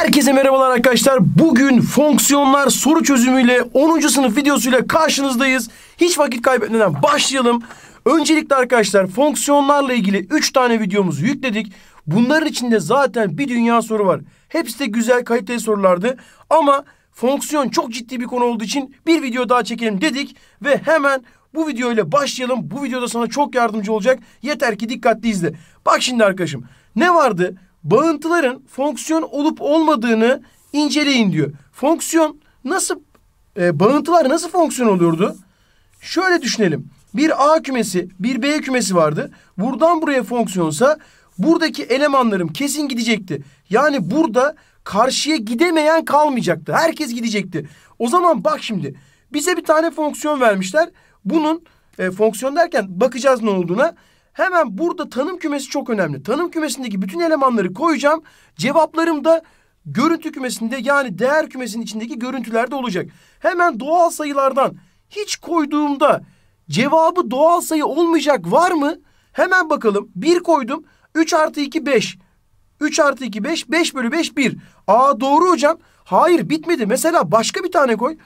Herkese merhabalar arkadaşlar. Bugün fonksiyonlar soru çözümüyle 10. sınıf videosuyla karşınızdayız. Hiç vakit kaybetmeden başlayalım. Öncelikle arkadaşlar fonksiyonlarla ilgili 3 tane videomuzu yükledik. Bunların içinde zaten bir dünya soru var. Hepsi de güzel kaliteli sorulardı. Ama fonksiyon çok ciddi bir konu olduğu için bir video daha çekelim dedik. Ve hemen bu video ile başlayalım. Bu videoda sana çok yardımcı olacak. Yeter ki dikkatli izle. Bak şimdi arkadaşım ne vardı? bağıntıların fonksiyon olup olmadığını inceleyin diyor. Fonksiyon nasıl e, bağıntılar nasıl fonksiyon olurdu? Şöyle düşünelim. Bir A kümesi, bir B kümesi vardı. Buradan buraya fonksiyonsa buradaki elemanlarım kesin gidecekti. Yani burada karşıya gidemeyen kalmayacaktı. Herkes gidecekti. O zaman bak şimdi bize bir tane fonksiyon vermişler. Bunun e, fonksiyon derken bakacağız ne olduğuna. Hemen burada tanım kümesi çok önemli. Tanım kümesindeki bütün elemanları koyacağım. Cevaplarım da görüntü kümesinde yani değer kümesinin içindeki görüntülerde olacak. Hemen doğal sayılardan hiç koyduğumda cevabı doğal sayı olmayacak var mı? Hemen bakalım. 1 koydum. 3 artı 2 5. 3 artı 2 5. 5 bölü 5 1. Aa doğru hocam. Hayır bitmedi. Mesela başka bir tane koy.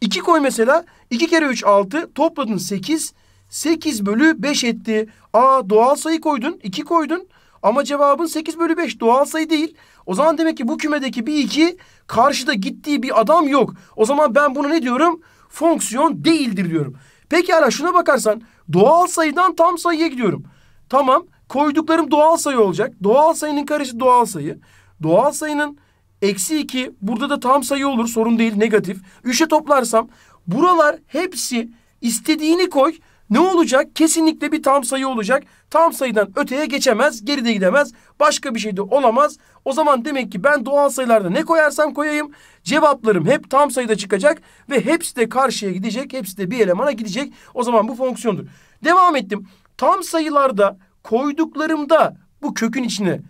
2 koy mesela. 2 kere 3 6. Topladın 8. 8 bölü 5 etti. Aa doğal sayı koydun 2 koydun ama cevabın 8 bölü 5 doğal sayı değil. O zaman demek ki bu kümedeki bir 2 karşıda gittiği bir adam yok. O zaman ben bunu ne diyorum? Fonksiyon değildir diyorum. Peki ara şuna bakarsan doğal sayıdan tam sayıya gidiyorum. Tamam koyduklarım doğal sayı olacak. Doğal sayının karesi doğal sayı. Doğal sayının eksi 2 burada da tam sayı olur sorun değil negatif. 3'e toplarsam buralar hepsi istediğini koy. Ne olacak? Kesinlikle bir tam sayı olacak. Tam sayıdan öteye geçemez, geride gidemez. Başka bir şey de olamaz. O zaman demek ki ben doğal sayılarda ne koyarsam koyayım cevaplarım hep tam sayıda çıkacak ve hepsi de karşıya gidecek, hepsi de bir elemana gidecek. O zaman bu fonksiyondur. Devam ettim. Tam sayılarda koyduklarımda bu kökün içine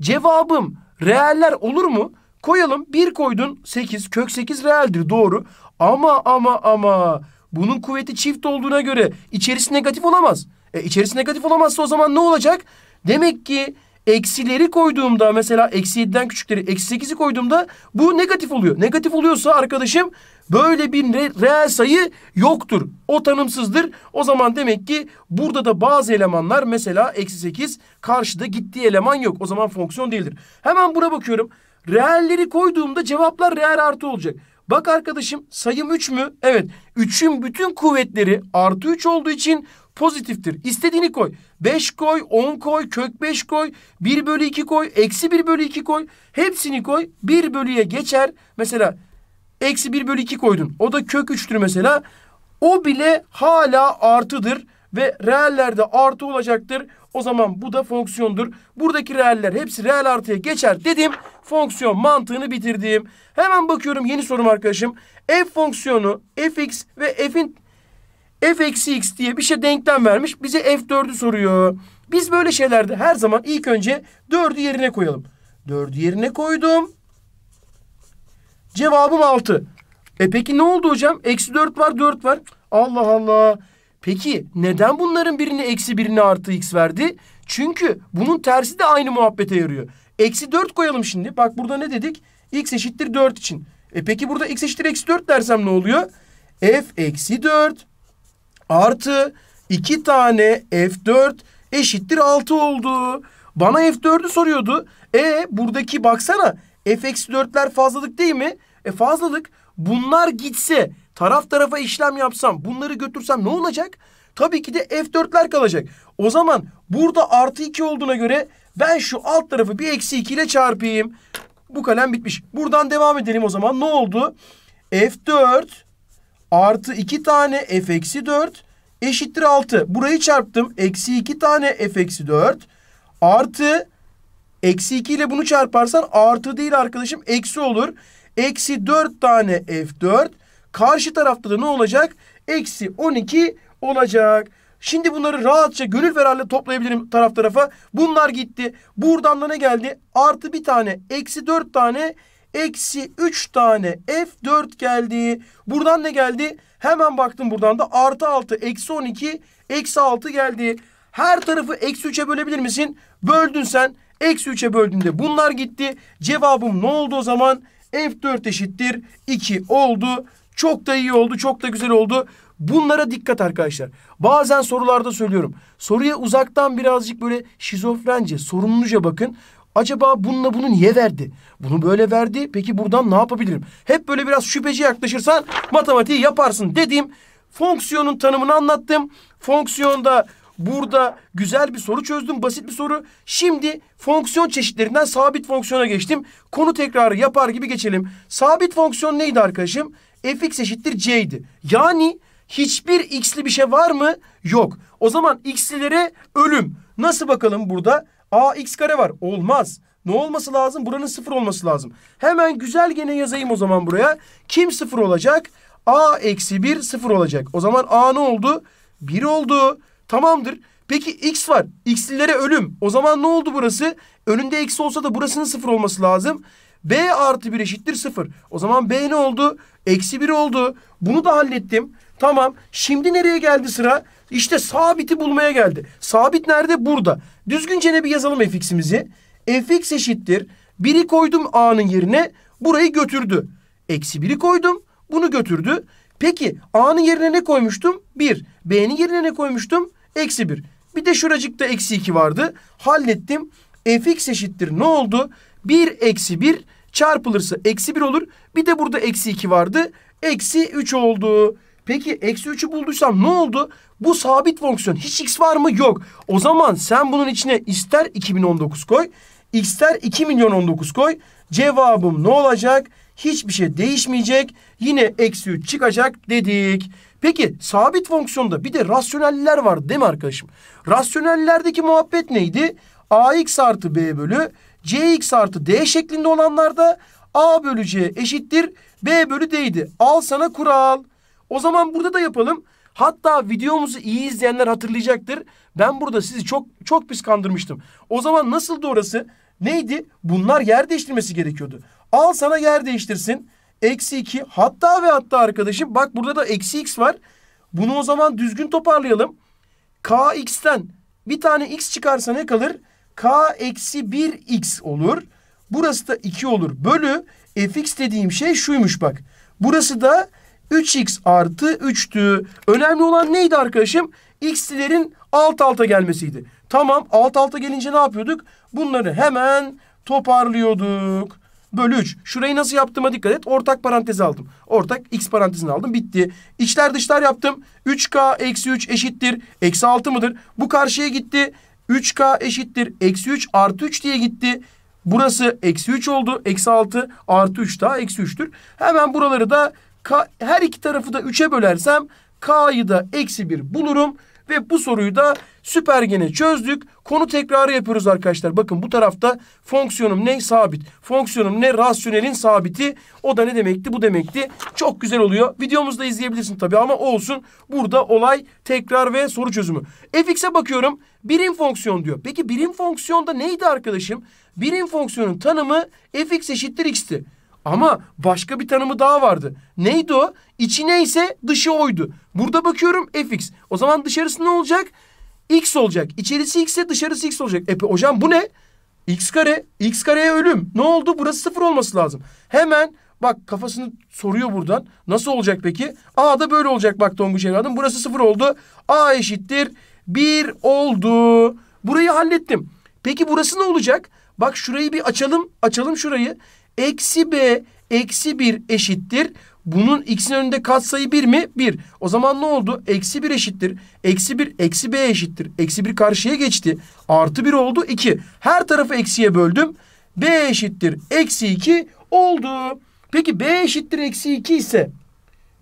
cevabım reeller olur mu? Koyalım. Bir koydun sekiz, kök sekiz reeldir doğru. Ama ama ama bunun kuvveti çift olduğuna göre içerisi negatif olamaz. E, içerisi negatif olamazsa o zaman ne olacak? Demek ki eksileri koyduğumda mesela eksi 7'den küçükleri eksi 8'i koyduğumda bu negatif oluyor. Negatif oluyorsa arkadaşım böyle bir re reel sayı yoktur. O tanımsızdır. O zaman demek ki burada da bazı elemanlar mesela eksi 8 karşıda gittiği eleman yok. O zaman fonksiyon değildir. Hemen buna bakıyorum. Reelleri koyduğumda cevaplar reel artı olacak. Bak arkadaşım sayım 3 mü? Evet. 3'ün bütün kuvvetleri artı 3 olduğu için pozitiftir. İstediğini koy. 5 koy, 10 koy, kök 5 koy, 1 bölü 2 koy, eksi 1 bölü 2 koy. Hepsini koy. 1 bölüye geçer. Mesela eksi 1 bölü 2 koydun. O da kök 3'tür mesela. O bile hala artıdır ve reellerde artı olacaktır. O zaman bu da fonksiyondur. Buradaki reeller hepsi reel artıya geçer dedim. Fonksiyon mantığını bitirdim. Hemen bakıyorum yeni sorum arkadaşım. F fonksiyonu fx ve f'in f eksi x diye bir şey denklem vermiş. Bize f4'ü soruyor. Biz böyle şeylerde her zaman ilk önce 4'ü yerine koyalım. 4'ü yerine koydum. Cevabım 6. E peki ne oldu hocam? Eksi 4 var 4 var. Allah Allah. Peki neden bunların birini eksi birini artı x verdi? Çünkü bunun tersi de aynı muhabbete yarıyor. Eksi 4 koyalım şimdi. Bak burada ne dedik? x eşittir 4 için. E peki burada x eşittir eksi 4 dersem ne oluyor? f eksi 4 artı 2 tane f4 eşittir 6 oldu. Bana f4'ü soruyordu. E buradaki baksana f eksi 4'ler fazlalık değil mi? E fazlalık. Bunlar gitse taraf tarafa işlem yapsam bunları götürsem ne olacak? Tabii ki de F4'ler kalacak. O zaman burada artı 2 olduğuna göre ben şu alt tarafı bir eksi 2 ile çarpayım. Bu kalem bitmiş. Buradan devam edelim o zaman. Ne oldu? F4 artı 2 tane F eksi 4 eşittir 6. Burayı çarptım. Eksi 2 tane F eksi 4 artı eksi 2 ile bunu çarparsan artı değil arkadaşım eksi olur. Eksi 4 tane F4 Karşı tarafta da ne olacak? Eksi 12 olacak. Şimdi bunları rahatça gönül ferahlı toplayabilirim taraf tarafa. Bunlar gitti. Buradan da ne geldi? Artı bir tane, eksi dört tane, eksi üç tane F4 geldi. Buradan ne geldi? Hemen baktım buradan da artı altı, eksi on iki, eksi altı geldi. Her tarafı eksi üçe bölebilir misin? Böldün sen. Eksi üçe böldüğünde bunlar gitti. Cevabım ne oldu o zaman? F4 eşittir 2 oldu çok da iyi oldu, çok da güzel oldu. Bunlara dikkat arkadaşlar. Bazen sorularda söylüyorum. Soruya uzaktan birazcık böyle şizofrence, sorumluca bakın. Acaba bununla bunu niye verdi? Bunu böyle verdi. Peki buradan ne yapabilirim? Hep böyle biraz şüpheci yaklaşırsan matematiği yaparsın dediğim fonksiyonun tanımını anlattım. Fonksiyonda burada güzel bir soru çözdüm. Basit bir soru. Şimdi fonksiyon çeşitlerinden sabit fonksiyona geçtim. Konu tekrarı yapar gibi geçelim. Sabit fonksiyon neydi arkadaşım? fx eşittir c'ydi. Yani hiçbir x'li bir şey var mı? Yok. O zaman x'lilere ölüm. Nasıl bakalım burada? a x kare var. Olmaz. Ne olması lazım? Buranın sıfır olması lazım. Hemen güzel gene yazayım o zaman buraya. Kim sıfır olacak? a eksi bir sıfır olacak. O zaman a ne oldu? Bir oldu. Tamamdır. Peki x var. X'lilere ölüm. O zaman ne oldu burası? Önünde eksi olsa da burasının sıfır olması lazım. B artı 1 eşittir sıfır. O zaman B ne oldu? Eksi 1 oldu. Bunu da hallettim. Tamam. Şimdi nereye geldi sıra? İşte sabiti bulmaya geldi. Sabit nerede? Burada. Düzgünce bir yazalım fx'imizi. fx eşittir. 1'i koydum a'nın yerine. Burayı götürdü. Eksi 1'i koydum. Bunu götürdü. Peki a'nın yerine ne koymuştum? 1. B'nin yerine ne koymuştum? Eksi 1. Bir de şuracıkta eksi 2 vardı. Hallettim. fx eşittir ne oldu? 1 eksi 1 çarpılırsa eksi 1 olur. Bir de burada eksi 2 vardı. Eksi 3 oldu. Peki eksi 3'ü bulduysam ne oldu? Bu sabit fonksiyon. Hiç x var mı? Yok. O zaman sen bunun içine ister 2019 koy. ister 2 milyon 19 koy. Cevabım ne olacak? Hiçbir şey değişmeyecek. Yine eksi 3 çıkacak dedik. Peki sabit fonksiyonda bir de rasyoneller var değil mi arkadaşım? Rasyonellerdeki muhabbet neydi? ax artı b bölü cx artı d şeklinde olanlarda a bölü c eşittir b bölü d idi. Al sana kural. O zaman burada da yapalım. Hatta videomuzu iyi izleyenler hatırlayacaktır. Ben burada sizi çok çok pis kandırmıştım. O zaman nasıldı orası? Neydi? Bunlar yer değiştirmesi gerekiyordu. Al sana yer değiştirsin. Eksi 2 hatta ve hatta arkadaşım bak burada da eksi x var. Bunu o zaman düzgün toparlayalım. kx'ten bir tane x çıkarsa ne kalır? k eksi 1x olur. Burası da 2 olur. Bölü fx dediğim şey şuymuş bak. Burası da 3x artı 3'tü. Önemli olan neydi arkadaşım? x'lerin alt alta gelmesiydi. Tamam alt alta gelince ne yapıyorduk? Bunları hemen toparlıyorduk bölü 3. Şurayı nasıl yaptığıma dikkat et. Ortak parantezi aldım. Ortak x parantezini aldım. Bitti. İçler dışlar yaptım. 3k eksi 3 eşittir. Eksi 6 mıdır? Bu karşıya gitti. 3k eşittir. Eksi 3 artı 3 diye gitti. Burası eksi 3 oldu. Eksi 6 artı 3 daha eksi 3'tür. Hemen buraları da k, her iki tarafı da 3'e bölersem k'yı da eksi 1 bulurum. Ve bu soruyu da süper gene çözdük. Konu tekrarı yapıyoruz arkadaşlar. Bakın bu tarafta fonksiyonum ne? Sabit. Fonksiyonum ne? Rasyonelin sabiti. O da ne demekti? Bu demekti. Çok güzel oluyor. Videomuzu da izleyebilirsin tabii ama olsun. Burada olay tekrar ve soru çözümü. fx'e bakıyorum. Birim fonksiyon diyor. Peki birim fonksiyonda neydi arkadaşım? Birim fonksiyonun tanımı fx eşittir x'ti. Ama başka bir tanımı daha vardı. Neydi o? İçi neyse dışı oydu. Burada bakıyorum fx. O zaman dışarısı ne olacak? x olacak. İçerisi x ise dışarısı x olacak. E hocam bu ne? x kare. x kareye ölüm. Ne oldu? Burası sıfır olması lazım. Hemen bak kafasını soruyor buradan. Nasıl olacak peki? A da böyle olacak bak Tonguç evladım. Burası sıfır oldu. A eşittir. bir oldu. Burayı hallettim. Peki burası ne olacak? Bak şurayı bir açalım. Açalım şurayı. Eksi b eksi 1 eşittir. Bunun x'in önünde katsayı 1 mi? 1. O zaman ne oldu? Eksi 1 eşittir. Eksi 1 eksi b eşittir. Eksi 1 karşıya geçti. Artı 1 oldu 2. Her tarafı eksiye böldüm. b eşittir. Eksi 2 oldu. Peki b eşittir eksi 2 ise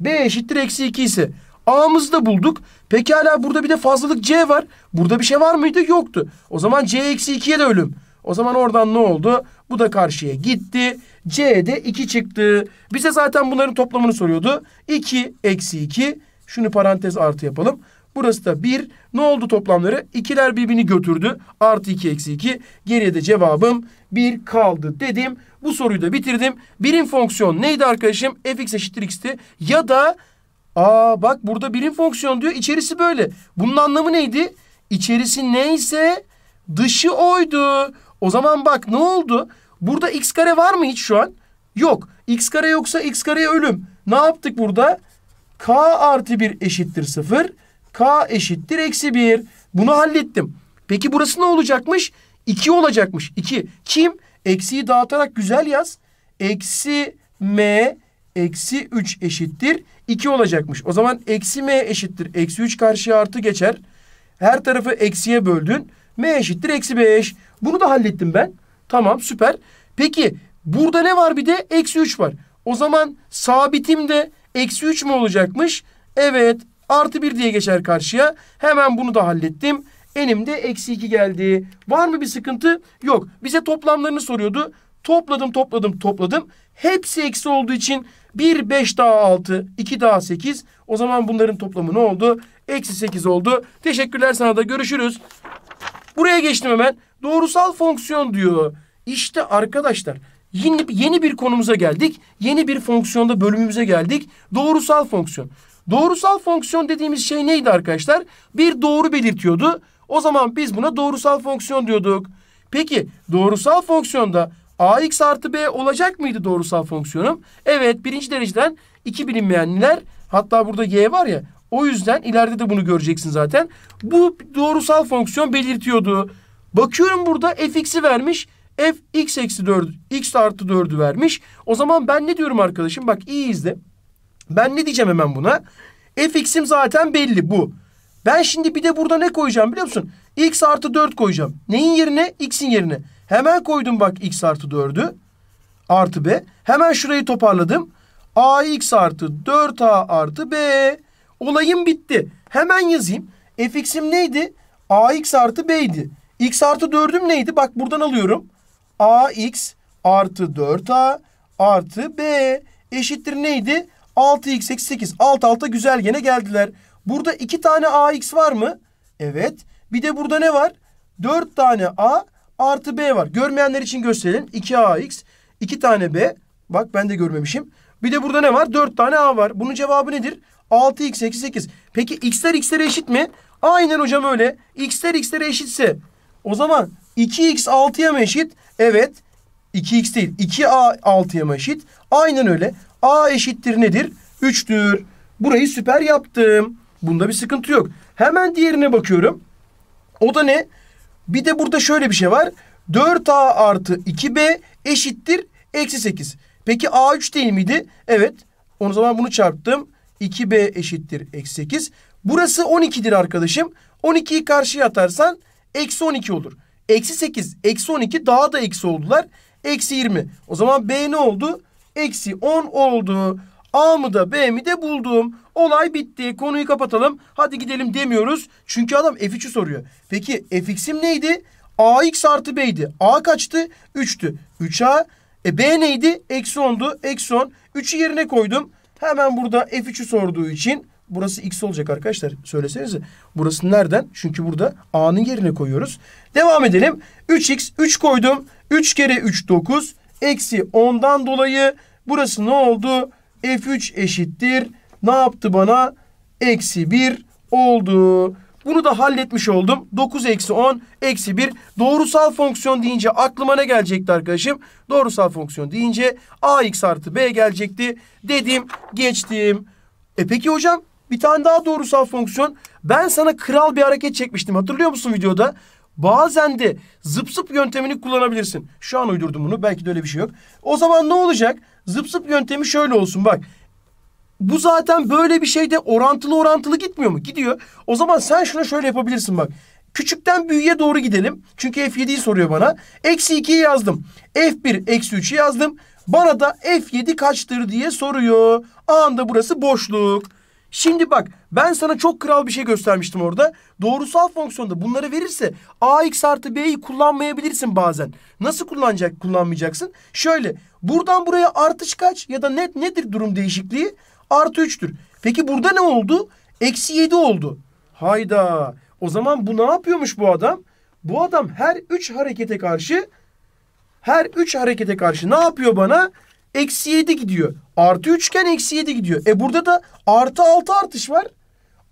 b eşittir eksi 2 ise A'mızı da bulduk. Pekala burada bir de fazlalık C var. Burada bir şey var mıydı? Yoktu. O zaman C eksi 2'ye de ölüm. O zaman oradan ne oldu? Bu da karşıya gitti. C'de 2 çıktı. Bize zaten bunların toplamını soruyordu. 2 eksi 2. Şunu parantez artı yapalım. Burası da 1. Ne oldu toplamları? İkiler birbirini götürdü. Artı 2 eksi 2. Geriye de cevabım 1 kaldı dedim. Bu soruyu da bitirdim. Birim fonksiyon neydi arkadaşım? fx eşittir x'ti. Ya da aa bak burada birim fonksiyon diyor. İçerisi böyle. Bunun anlamı neydi? İçerisi neyse dışı oydu. O zaman bak ne oldu? Burada x kare var mı hiç şu an? Yok. x kare yoksa x kare ölüm. Ne yaptık burada? k artı 1 eşittir 0. k eşittir eksi 1. Bunu hallettim. Peki burası ne olacakmış? 2 olacakmış. 2. Kim? Eksiyi dağıtarak güzel yaz. Eksi m eksi 3 eşittir 2 olacakmış. O zaman eksi m eşittir. Eksi 3 karşıya artı geçer. Her tarafı eksiye böldün. m eşittir eksi 5. Bunu da hallettim ben. Tamam süper. Peki burada ne var bir de? Eksi 3 var. O zaman sabitim de eksi 3 mü olacakmış? Evet artı 1 diye geçer karşıya. Hemen bunu da hallettim. Enim de eksi 2 geldi. Var mı bir sıkıntı? Yok. Bize toplamlarını soruyordu. Topladım topladım topladım. Hepsi eksi olduğu için 1 5 daha 6 2 daha 8. O zaman bunların toplamı ne oldu? Eksi 8 oldu. Teşekkürler sana da görüşürüz. Buraya geçtim hemen. Doğrusal fonksiyon diyor. İşte arkadaşlar yeni, yeni bir konumuza geldik. Yeni bir fonksiyonda bölümümüze geldik. Doğrusal fonksiyon. Doğrusal fonksiyon dediğimiz şey neydi arkadaşlar? Bir doğru belirtiyordu. O zaman biz buna doğrusal fonksiyon diyorduk. Peki doğrusal fonksiyonda ax artı b olacak mıydı doğrusal fonksiyonum? Evet birinci dereceden iki bilinmeyenler hatta burada y var ya o yüzden ileride de bunu göreceksin zaten. Bu doğrusal fonksiyon belirtiyordu. Bakıyorum burada fx'i vermiş. F x eksi 4, x artı 4'ü vermiş. O zaman ben ne diyorum arkadaşım? Bak iyi izle. Ben ne diyeceğim hemen buna? F x'im zaten belli bu. Ben şimdi bir de burada ne koyacağım biliyor musun? X artı 4 koyacağım. Neyin yerine? X'in yerine. Hemen koydum bak X artı 4'ü. Artı B. Hemen şurayı toparladım. AX artı 4A artı B. Olayım bitti. Hemen yazayım. Fx'im neydi? AX artı B'ydi. X artı 4'üm neydi? Bak buradan alıyorum. AX artı 4A artı B eşittir neydi? 6x eksi 8. Alt alta güzel gene geldiler. Burada 2 tane ax var mı? Evet. Bir de burada ne var? 4 tane a artı b var. Görmeyenler için gösterelim. 2ax, 2 tane b. Bak ben de görmemişim. Bir de burada ne var? 4 tane a var. Bunun cevabı nedir? 6x eksi 8. Peki x'ler x'lere eşit mi? Aynen hocam öyle. x'ler x'lere eşitse o zaman 2x 6'ya mı eşit? Evet. 2x değil. 2a 6'ya mı eşit? Aynen öyle. a eşittir nedir? 3'tür. Burayı süper yaptım. Bunda bir sıkıntı yok. Hemen diğerine bakıyorum. O da ne? Bir de burada şöyle bir şey var. 4a artı 2b eşittir eksi 8. Peki a3 değil miydi? Evet. O zaman bunu çarptım. 2b eşittir eksi 8. Burası 12'dir arkadaşım. 12'yi karşıya atarsan eksi 12 olur. Eksi 8, eksi 12 daha da eksi oldular. Eksi 20. O zaman B ne oldu? Eksi 10 oldu. A mı da B mi de buldum. Olay bitti. Konuyu kapatalım. Hadi gidelim demiyoruz. Çünkü adam F3'ü soruyor. Peki F(x)'im neydi? AX artı B'ydi. A kaçtı? 3'tü. 3A. E B neydi? Eksi 10'du. Eksi 10. 3'ü yerine koydum. Hemen burada F3'ü sorduğu için burası X olacak arkadaşlar. Söylesenize. Burası nereden? Çünkü burada A'nın yerine koyuyoruz. Devam edelim. 3x 3 koydum. 3 kere 3 9. Eksi 10'dan dolayı burası ne oldu? F3 eşittir. Ne yaptı bana? Eksi 1 oldu. Bunu da halletmiş oldum. 9 eksi 10 eksi 1. Doğrusal fonksiyon deyince aklıma ne gelecekti arkadaşım? Doğrusal fonksiyon deyince ax artı b gelecekti. Dedim geçtim. E peki hocam bir tane daha doğrusal fonksiyon. Ben sana kral bir hareket çekmiştim. Hatırlıyor musun videoda? Bazen de zıp zıp yöntemini kullanabilirsin. Şu an uydurdum bunu. Belki de öyle bir şey yok. O zaman ne olacak? Zıp zıp yöntemi şöyle olsun bak. Bu zaten böyle bir şeyde orantılı orantılı gitmiyor mu? Gidiyor. O zaman sen şunu şöyle yapabilirsin bak. Küçükten büyüğe doğru gidelim. Çünkü F7'yi soruyor bana. Eksi 2'yi yazdım. F1 eksi 3'ü yazdım. Bana da F7 kaçtır diye soruyor. Anda burası boşluk. Şimdi bak ben sana çok kral bir şey göstermiştim orada. Doğrusal fonksiyonda bunları verirse ax artı b'yi kullanmayabilirsin bazen. Nasıl kullanacak kullanmayacaksın? Şöyle buradan buraya artış kaç ya da net nedir durum değişikliği? Artı 3'tür. Peki burada ne oldu? Eksi 7 oldu. Hayda. O zaman bu ne yapıyormuş bu adam? Bu adam her 3 harekete karşı her 3 harekete karşı ne yapıyor bana? eksi 7 gidiyor. Artı 3 iken eksi 7 gidiyor. E burada da artı 6 artış var.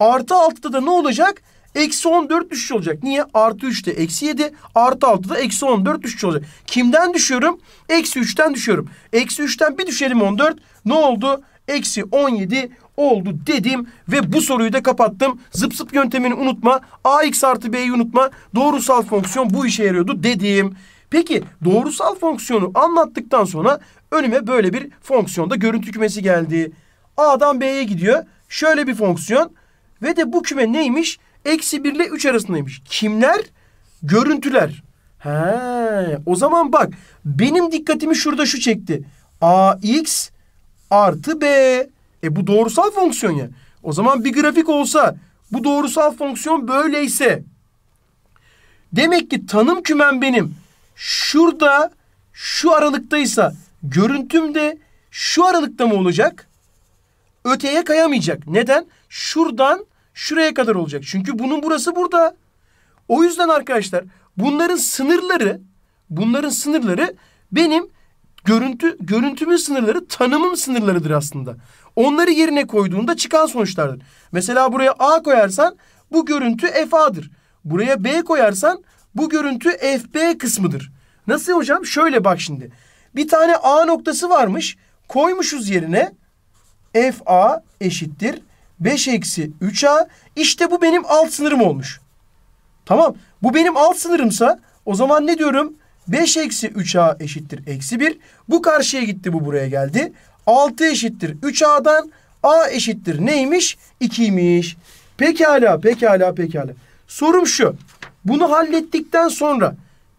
Artı 6'da da ne olacak? Eksi 14 düşüş olacak. Niye? Artı 3'te eksi 7, artı 6'da eksi 14 düşüş olacak. Kimden düşüyorum? Eksi 3'ten düşüyorum. Eksi 3'ten bir düşelim 14. Ne oldu? Eksi 17 oldu dedim ve bu soruyu da kapattım. Zıp zıp yöntemini unutma. AX artı B'yi unutma. Doğrusal fonksiyon bu işe yarıyordu dedim. Peki doğrusal fonksiyonu anlattıktan sonra Önüme böyle bir fonksiyonda görüntü kümesi geldi. A'dan B'ye gidiyor. Şöyle bir fonksiyon. Ve de bu küme neymiş? Eksi 1 ile 3 arasındaymış. Kimler? Görüntüler. He, o zaman bak benim dikkatimi şurada şu çekti. AX artı B. E bu doğrusal fonksiyon ya. O zaman bir grafik olsa bu doğrusal fonksiyon böyleyse demek ki tanım kümem benim şurada şu aralıktaysa Görüntüm de şu aralıkta mı olacak? Öteye kayamayacak. Neden? Şuradan şuraya kadar olacak. Çünkü bunun burası burada. O yüzden arkadaşlar bunların sınırları bunların sınırları benim görüntü görüntümün sınırları tanımım sınırlarıdır aslında. Onları yerine koyduğunda çıkan sonuçlardır. Mesela buraya A koyarsan bu görüntü FA'dır. Buraya B koyarsan bu görüntü FB kısmıdır. Nasıl hocam? Şöyle bak şimdi. Bir tane A noktası varmış. Koymuşuz yerine. FA eşittir. 5 eksi 3A. İşte bu benim alt sınırım olmuş. Tamam. Bu benim alt sınırımsa o zaman ne diyorum? 5 eksi 3A eşittir eksi 1. Bu karşıya gitti bu buraya geldi. 6 eşittir 3A'dan A eşittir neymiş? 2'ymiş. Pekala pekala pekala. Sorum şu. Bunu hallettikten sonra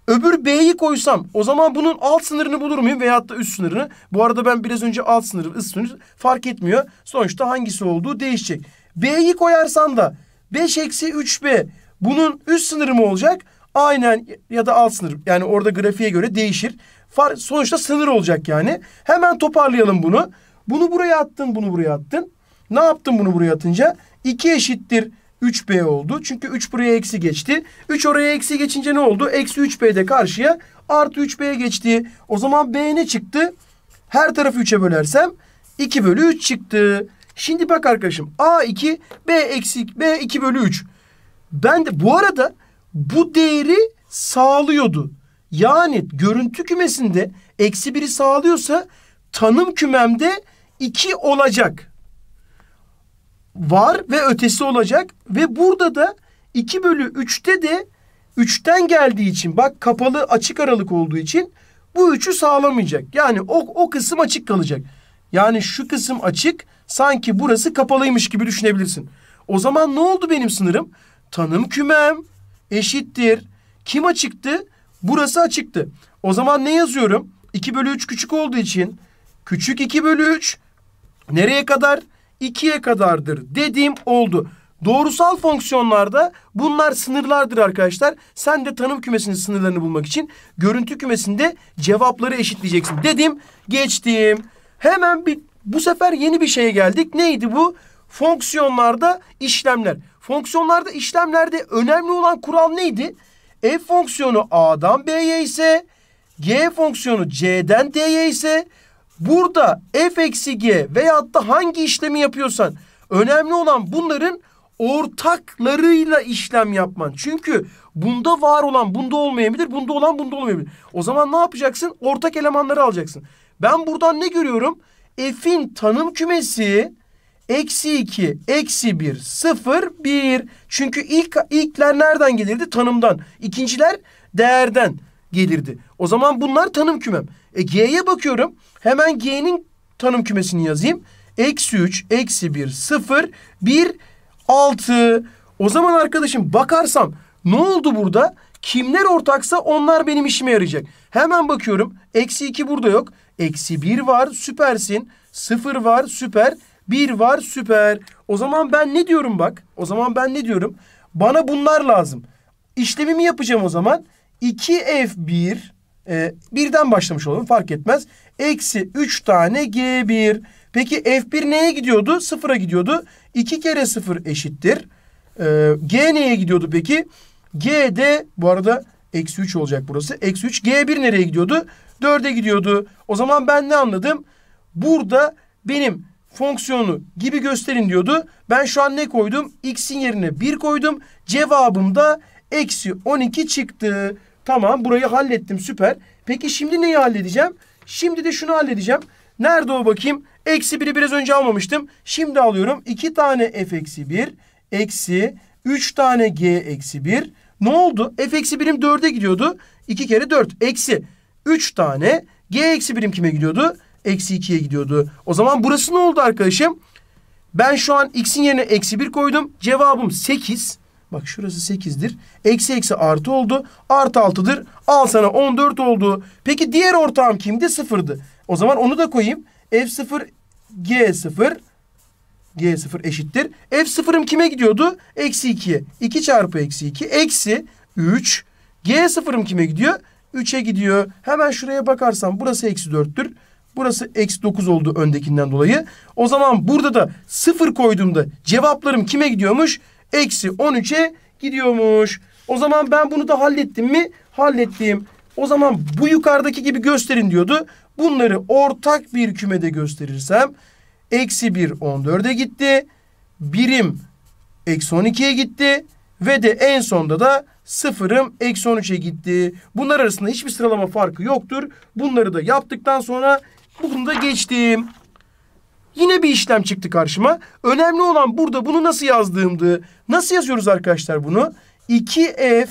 Öbür B'yi koysam o zaman bunun alt sınırını bulur muyum veyahut da üst sınırını? Bu arada ben biraz önce alt sınırı, üst sınırı fark etmiyor. Sonuçta hangisi olduğu değişecek. B'yi koyarsan da 5 eksi 3B bunun üst sınırı mı olacak? Aynen ya da alt sınır. Yani orada grafiğe göre değişir. Far, sonuçta sınır olacak yani. Hemen toparlayalım bunu. Bunu buraya attın, bunu buraya attın. Ne yaptın bunu buraya atınca? 2 eşittir 3B oldu. Çünkü 3 buraya eksi geçti. 3 oraya eksi geçince ne oldu? Eksi 3B de karşıya artı 3 b geçti. O zaman B ne çıktı? Her tarafı 3'e bölersem 2 bölü 3 çıktı. Şimdi bak arkadaşım A2 B eksi B 2 bölü 3. Ben de bu arada bu değeri sağlıyordu. Yani görüntü kümesinde eksi 1'i sağlıyorsa tanım kümemde 2 olacak var ve ötesi olacak. Ve burada da 2 bölü 3'te de 3'ten geldiği için bak kapalı açık aralık olduğu için bu 3'ü sağlamayacak. Yani o, o kısım açık kalacak. Yani şu kısım açık sanki burası kapalıymış gibi düşünebilirsin. O zaman ne oldu benim sınırım? Tanım kümem eşittir. Kim açıktı? Burası açıktı. O zaman ne yazıyorum? 2 bölü 3 küçük olduğu için küçük 2 bölü 3 nereye kadar? 2'ye kadardır dediğim oldu. Doğrusal fonksiyonlarda bunlar sınırlardır arkadaşlar. Sen de tanım kümesinin sınırlarını bulmak için görüntü kümesinde cevapları eşitleyeceksin dedim. Geçtim. Hemen bir bu sefer yeni bir şeye geldik. Neydi bu? Fonksiyonlarda işlemler. Fonksiyonlarda işlemlerde önemli olan kural neydi? F e fonksiyonu A'dan B'ye ise, G fonksiyonu C'den D'ye ise, Burada f eksi g veyahut da hangi işlemi yapıyorsan önemli olan bunların ortaklarıyla işlem yapman. Çünkü bunda var olan bunda olmayabilir, bunda olan bunda olmayabilir. O zaman ne yapacaksın? Ortak elemanları alacaksın. Ben buradan ne görüyorum? F'in tanım kümesi eksi 2, eksi 1, 0, 1. Çünkü ilk, ilkler nereden gelirdi? Tanımdan. İkinciler değerden gelirdi. O zaman bunlar tanım kümem. E G'ye bakıyorum. Hemen G'nin tanım kümesini yazayım. Eksi 3, eksi 1, 0, 1, 6. O zaman arkadaşım bakarsam ne oldu burada? Kimler ortaksa onlar benim işime yarayacak. Hemen bakıyorum. Eksi 2 burada yok. Eksi 1 var süpersin. 0 var süper. 1 var süper. O zaman ben ne diyorum bak. O zaman ben ne diyorum. Bana bunlar lazım. İşlemimi yapacağım o zaman. 2F1 e, birden başlamış olalım fark etmez. Eksi 3 tane G1. Peki F1 neye gidiyordu? Sıfıra gidiyordu. 2 kere 0 eşittir. E, G neye gidiyordu peki? G de bu arada eksi 3 olacak burası. Eksi 3 G1 nereye gidiyordu? 4'e gidiyordu. O zaman ben ne anladım? Burada benim fonksiyonu gibi gösterin diyordu. Ben şu an ne koydum? X'in yerine 1 koydum. Cevabım da eksi 12 çıktı. Tamam burayı hallettim süper. Peki şimdi neyi halledeceğim? Şimdi de şunu halledeceğim. Nerede o bakayım? Eksi biri biraz önce almamıştım. Şimdi alıyorum. iki tane f eksi bir. Eksi üç tane g eksi bir. Ne oldu? F eksi birim dörde gidiyordu. İki kere dört. Eksi üç tane g eksi birim kime gidiyordu? Eksi ikiye gidiyordu. O zaman burası ne oldu arkadaşım? Ben şu an x'in yerine eksi bir koydum. Cevabım sekiz. Bak şurası 8'dir. Eksi eksi artı oldu. Artı 6'dır. Al sana 14 oldu. Peki diğer ortağım kimdi? 0'dı. O zaman onu da koyayım. F0 G0 G0 eşittir. F0'ım kime gidiyordu? Eksi 2'ye. 2 çarpı eksi 2. Eksi 3. G0'ım kime gidiyor? 3'e gidiyor. Hemen şuraya bakarsam burası eksi 4'tür. Burası eksi 9 oldu öndekinden dolayı. O zaman burada da 0 koyduğumda cevaplarım kime gidiyormuş? Eksi 13'e gidiyormuş. O zaman ben bunu da hallettim mi? Hallettim. O zaman bu yukarıdaki gibi gösterin diyordu. Bunları ortak bir kümede gösterirsem eksi 1 14'e gitti. Birim eksi 12'ye gitti. Ve de en sonda da sıfırım eksi 13'e gitti. Bunlar arasında hiçbir sıralama farkı yoktur. Bunları da yaptıktan sonra bunu da geçtim. Yine bir işlem çıktı karşıma. Önemli olan burada bunu nasıl yazdığımdı. Nasıl yazıyoruz arkadaşlar bunu? 2f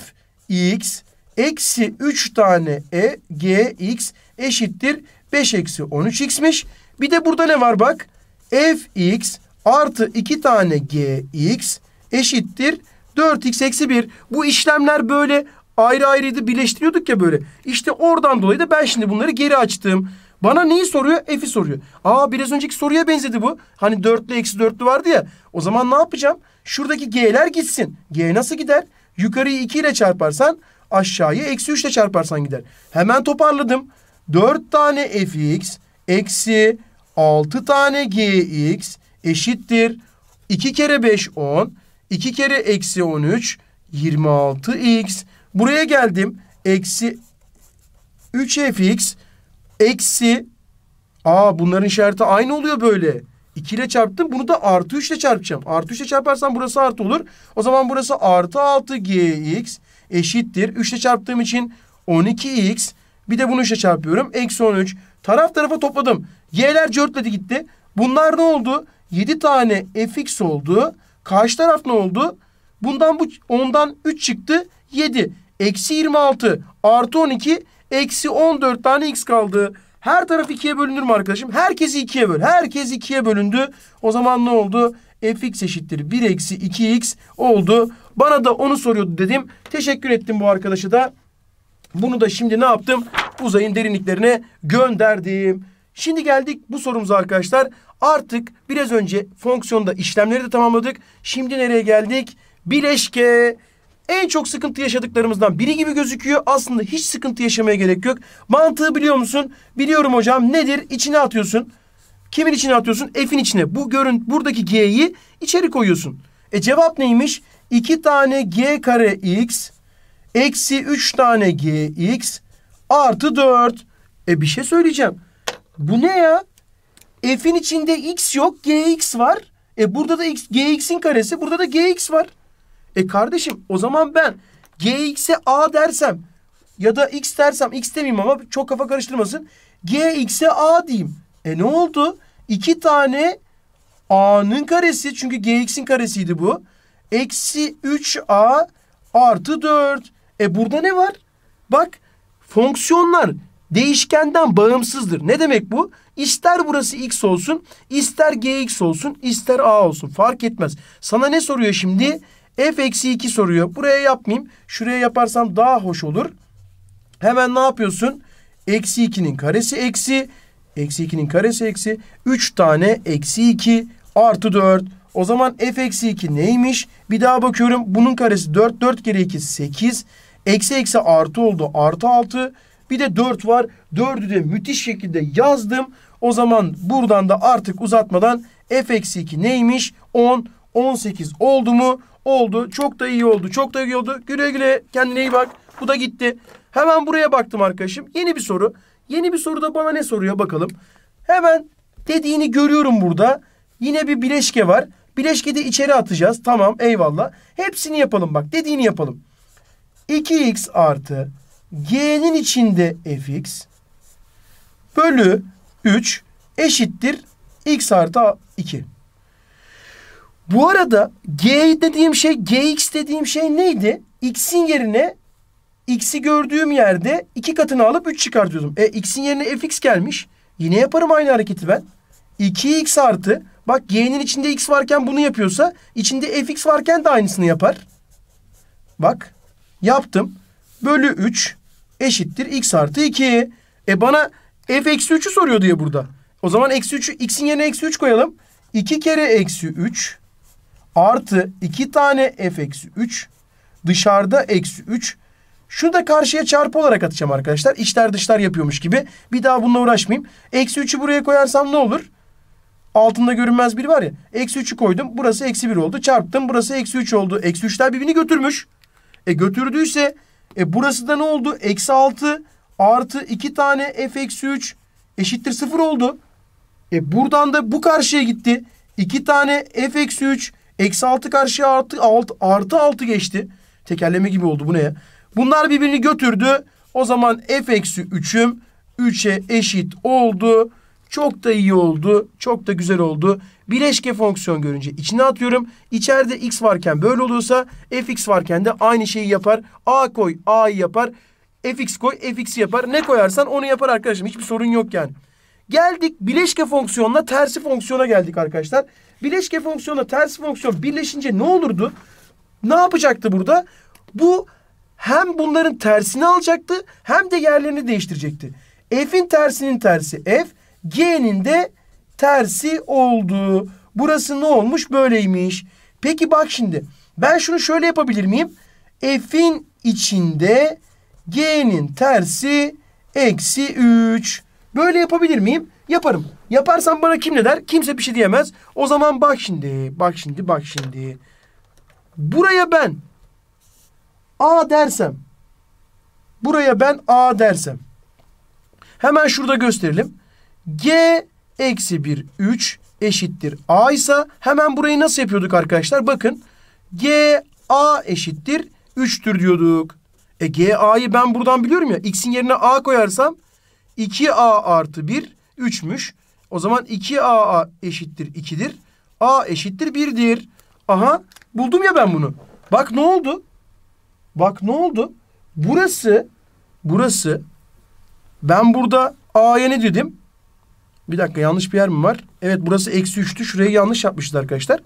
x eksi 3 tane e g x eşittir 5 eksi 13 x'miş. Bir de burada ne var bak? f x artı 2 tane g x eşittir 4x eksi 1. Bu işlemler böyle ayrı ayrıydı birleştiriyorduk ya böyle. İşte oradan dolayı da ben şimdi bunları geri açtım. Bana neyi soruyor? F'i soruyor. Aa biraz önceki soruya benzedi bu. Hani dörtlü eksi dörtlü vardı ya. O zaman ne yapacağım? Şuradaki g'ler gitsin. G nasıl gider? Yukarıyı 2 ile çarparsan aşağıyı eksi 3 ile çarparsan gider. Hemen toparladım. 4 tane fx eksi 6 tane gx eşittir. 2 kere 5 10. 2 kere eksi 13 26x. Buraya geldim. Eksi 3fx Eksi. Aa bunların işareti aynı oluyor böyle. 2 ile çarptım. Bunu da artı 3 ile çarpacağım. Artı 3 ile çarparsam burası artı olur. O zaman burası artı 6 gx eşittir. 3 ile çarptığım için 12x. Bir de bunu 3 ile çarpıyorum. Eksi 13. Taraf tarafa topladım. Y'ler cörtledi gitti. Bunlar ne oldu? 7 tane fx oldu. Karşı taraf ne oldu? Bundan bu ondan 3 çıktı. 7. Eksi 26 artı 12 Eksi 14 tane x kaldı. Her taraf ikiye bölünür mü arkadaşım? Herkesi ikiye böl. Herkes ikiye bölündü. O zaman ne oldu? fx eşittir 1 eksi 2x oldu. Bana da onu soruyordu dedim. Teşekkür ettim bu arkadaşı da. Bunu da şimdi ne yaptım? Uzayın derinliklerine gönderdim. Şimdi geldik bu sorumuza arkadaşlar. Artık biraz önce fonksiyonda işlemleri de tamamladık. Şimdi nereye geldik? Bileşke en çok sıkıntı yaşadıklarımızdan biri gibi gözüküyor. Aslında hiç sıkıntı yaşamaya gerek yok. Mantığı biliyor musun? Biliyorum hocam. Nedir? İçine atıyorsun. Kimin içine atıyorsun? F'in içine. Bu görün buradaki G'yi içeri koyuyorsun. E cevap neymiş? 2 tane G kare X eksi 3 tane G X artı 4. E bir şey söyleyeceğim. Bu ne ya? F'in içinde X yok. G X var. E burada da X, G X'in karesi. Burada da G X var. E kardeşim o zaman ben gx'e a dersem ya da x dersem x demeyeyim ama çok kafa karıştırmasın. gx'e a diyeyim. E ne oldu? İki tane a'nın karesi çünkü gx'in karesiydi bu. Eksi 3a artı 4. E burada ne var? Bak fonksiyonlar değişkenden bağımsızdır. Ne demek bu? İster burası x olsun, ister gx olsun, ister a olsun. Fark etmez. Sana ne soruyor şimdi? F eksi 2 soruyor. Buraya yapmayayım. Şuraya yaparsam daha hoş olur. Hemen ne yapıyorsun? Eksi 2'nin karesi eksi. Eksi 2'nin karesi eksi. 3 tane eksi 2 artı 4. O zaman f eksi 2 neymiş? Bir daha bakıyorum. Bunun karesi 4. 4 kere 2 8. Eksi eksi artı oldu. Artı 6. Bir de 4 var. 4'ü de müthiş şekilde yazdım. O zaman buradan da artık uzatmadan f eksi 2 neymiş? 10. 18 oldu mu? Oldu. Çok da iyi oldu. Çok da iyi oldu. Güle güle. Kendine iyi bak. Bu da gitti. Hemen buraya baktım arkadaşım. Yeni bir soru. Yeni bir soruda bana ne soruyor bakalım. Hemen dediğini görüyorum burada. Yine bir bileşke var. Bileşkede içeri atacağız. Tamam eyvallah. Hepsini yapalım bak. Dediğini yapalım. 2x artı g'nin içinde fx bölü 3 eşittir x artı 2. Bu arada G dediğim şey GX dediğim şey neydi? X'in yerine X'i gördüğüm yerde iki katını alıp 3 çıkartıyordum. E X'in yerine Fx gelmiş. Yine yaparım aynı hareketi ben. 2X artı bak G'nin içinde X varken bunu yapıyorsa içinde Fx varken de aynısını yapar. Bak yaptım. Bölü 3 eşittir X artı 2. E bana F eksi 3'ü soruyor diye burada. O zaman eksi 3'ü X'in yerine eksi 3 koyalım. 2 kere eksi 3 artı 2 tane f eksi 3 dışarıda eksi 3. Şunu da karşıya çarpı olarak atacağım arkadaşlar. İçler dışlar yapıyormuş gibi. Bir daha bununla uğraşmayayım. Eksi 3'ü buraya koyarsam ne olur? Altında görünmez bir var ya. Eksi 3'ü koydum. Burası eksi 1 oldu. Çarptım. Burası eksi 3 oldu. Eksi 3'ler birbirini götürmüş. E götürdüyse e burası da ne oldu? Eksi 6 artı 2 tane f eksi 3 eşittir 0 oldu. E buradan da bu karşıya gitti. 2 tane f eksi 3 Eksi 6 karşıya artı 6, artı 6 geçti. Tekerleme gibi oldu bu ne ya? Bunlar birbirini götürdü. O zaman f eksi 3'üm 3'e eşit oldu. Çok da iyi oldu. Çok da güzel oldu. Bileşke fonksiyon görünce içine atıyorum. İçeride x varken böyle oluyorsa fx varken de aynı şeyi yapar. a koy a'yı yapar. fx koy fx'i yapar. Ne koyarsan onu yapar arkadaşım. Hiçbir sorun yok yani. Geldik bileşke fonksiyonla tersi fonksiyona geldik arkadaşlar. Bileşke fonksiyonla ters fonksiyon birleşince ne olurdu? Ne yapacaktı burada? Bu hem bunların tersini alacaktı hem de yerlerini değiştirecekti. F'in tersinin tersi F, G'nin de tersi oldu. Burası ne olmuş? Böyleymiş. Peki bak şimdi. Ben şunu şöyle yapabilir miyim? F'in içinde G'nin tersi eksi 3. Böyle yapabilir miyim? Yaparım. Yaparsan bana kim ne der? Kimse bir şey diyemez. O zaman bak şimdi, bak şimdi, bak şimdi. Buraya ben A dersem. Buraya ben A dersem. Hemen şurada gösterelim. G eksi 1 3 eşittir A ise hemen burayı nasıl yapıyorduk arkadaşlar? Bakın G A eşittir 3'tür diyorduk. E G A'yı ben buradan biliyorum ya. X'in yerine A koyarsam 2A artı 1 3'müş. O zaman 2a eşittir 2'dir. a eşittir 1'dir. Aha buldum ya ben bunu. Bak ne oldu? Bak ne oldu? Burası, burası. Ben burada a'ya ne dedim? Bir dakika yanlış bir yer mi var? Evet burası eksi 3'tü. Şurayı yanlış yapmışız arkadaşlar.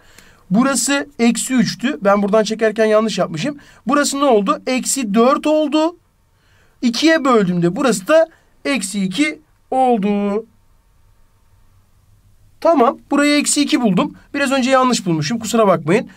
Burası eksi 3'tü. Ben buradan çekerken yanlış yapmışım. Burası ne oldu? Eksi 4 oldu. 2'ye böldüm de burası da eksi 2 oldu. Tamam buraya eksi iki buldum. Biraz önce yanlış bulmuşum kusura bakmayın.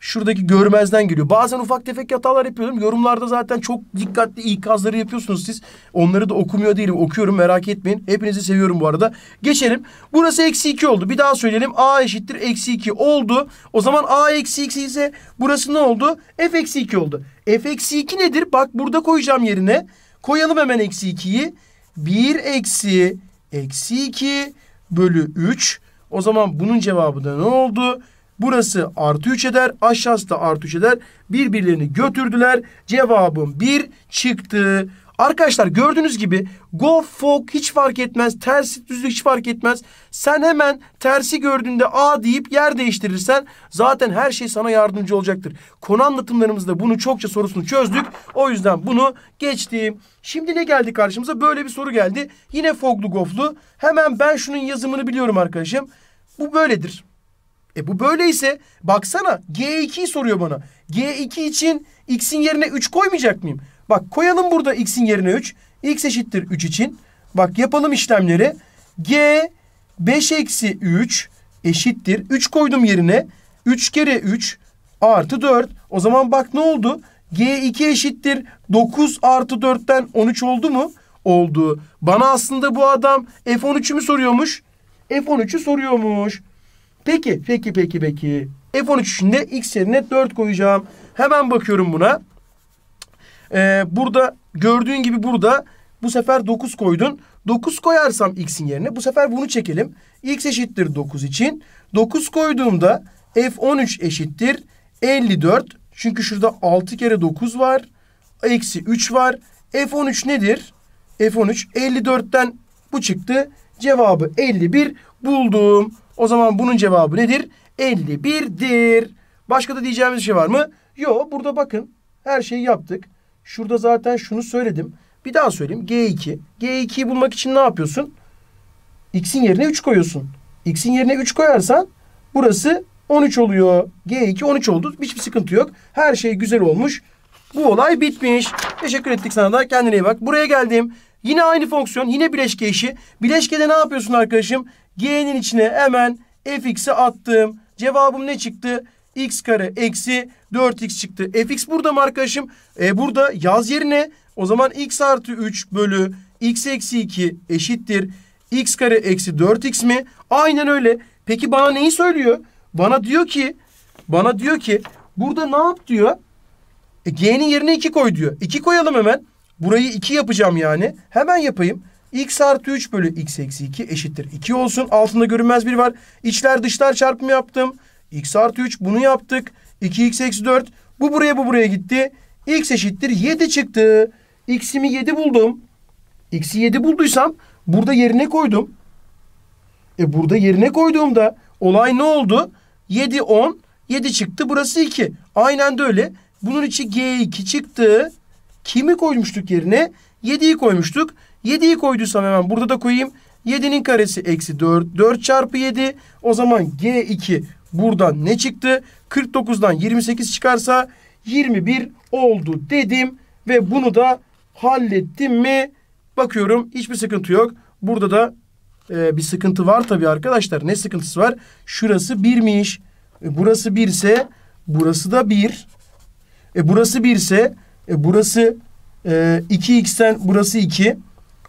Şuradaki görmezden geliyor. Bazen ufak tefek hatalar yapıyorum. Yorumlarda zaten çok dikkatli ikazları yapıyorsunuz siz. Onları da okumuyor değilim. Okuyorum merak etmeyin. Hepinizi seviyorum bu arada. Geçelim. Burası eksi iki oldu. Bir daha söyleyelim. A eşittir eksi iki oldu. O zaman A eksi iki ise burası ne oldu? F eksi iki oldu. F eksi iki nedir? Bak burada koyacağım yerine. Koyalım hemen eksi ikiyi. Bir eksi eksi iki bölü 3. O zaman bunun cevabı da ne oldu? Burası artı 3 eder. Aşağısı da artı 3 eder. Birbirlerini götürdüler. Cevabım 1 çıktı. Arkadaşlar gördüğünüz gibi go, fog hiç fark etmez. Tersi düzlük hiç fark etmez. Sen hemen tersi gördüğünde a deyip yer değiştirirsen zaten her şey sana yardımcı olacaktır. Konu anlatımlarımızda bunu çokça sorusunu çözdük. O yüzden bunu geçtim. Şimdi ne geldi karşımıza? Böyle bir soru geldi. Yine foglu goflu. Hemen ben şunun yazımını biliyorum arkadaşım. Bu böyledir. E bu böyleyse baksana G2'yi soruyor bana. G2 için X'in yerine 3 koymayacak mıyım? Bak koyalım burada x'in yerine 3. x eşittir 3 için. Bak yapalım işlemleri. g 5 eksi 3 eşittir. 3 koydum yerine. 3 kere 3 artı 4. O zaman bak ne oldu? G2 eşittir 9 artı 4'ten 13 oldu mu? Oldu. Bana aslında bu adam F13'ü mü soruyormuş? F13'ü soruyormuş. Peki, peki, peki, peki. f 13'ünde x yerine 4 koyacağım. Hemen bakıyorum buna. Ee, burada gördüğün gibi burada bu sefer 9 koydun. 9 koyarsam x'in yerine bu sefer bunu çekelim. x eşittir 9 için. 9 koyduğumda f13 eşittir 54. Çünkü şurada 6 kere 9 var. Eksi 3 var. f13 nedir? f13 54'ten bu çıktı. Cevabı 51 buldum. O zaman bunun cevabı nedir? 51'dir. Başka da diyeceğimiz şey var mı? Yok burada bakın her şeyi yaptık. Şurada zaten şunu söyledim. Bir daha söyleyeyim. G2. G2'yi bulmak için ne yapıyorsun? X'in yerine 3 koyuyorsun. X'in yerine 3 koyarsan burası 13 oluyor. G2 13 oldu. Hiçbir sıkıntı yok. Her şey güzel olmuş. Bu olay bitmiş. Teşekkür ettik sana da. Kendine iyi bak. Buraya geldim. Yine aynı fonksiyon. Yine bileşke işi. Bileşkede ne yapıyorsun arkadaşım? G'nin içine hemen fx'i attım. Cevabım ne çıktı? x kare eksi 4x çıktı. fx burada mı arkadaşım? E, burada yaz yerine o zaman x artı 3 bölü x eksi 2 eşittir. x kare eksi 4x mi? Aynen öyle. Peki bana neyi söylüyor? Bana diyor ki bana diyor ki burada ne yap diyor? E, G'nin yerine 2 koy diyor. 2 koyalım hemen. Burayı 2 yapacağım yani. Hemen yapayım. X artı 3 bölü x eksi 2 eşittir. 2 olsun. Altında görünmez bir var. İçler dışlar çarpımı yaptım x artı 3 bunu yaptık. 2x eksi 4 bu buraya bu buraya gitti. x eşittir 7 çıktı. x'imi 7 buldum. x'i 7 bulduysam burada yerine koydum. E burada yerine koyduğumda olay ne oldu? 7 10 7 çıktı burası 2. Aynen de öyle. Bunun içi G2 çıktı. Kimi koymuştuk yerine? 7'yi koymuştuk. 7'yi koyduysam hemen burada da koyayım. 7'nin karesi eksi 4. 4 çarpı 7. O zaman G2 burada ne çıktı? 49'dan 28 çıkarsa 21 oldu dedim ve bunu da hallettim mi? Bakıyorum hiçbir sıkıntı yok. Burada da e, bir sıkıntı var tabii arkadaşlar. Ne sıkıntısı var? Şurası birmiş. E, burası birse burası da bir. E, burası birse e, burası e, 2x'ten burası 2.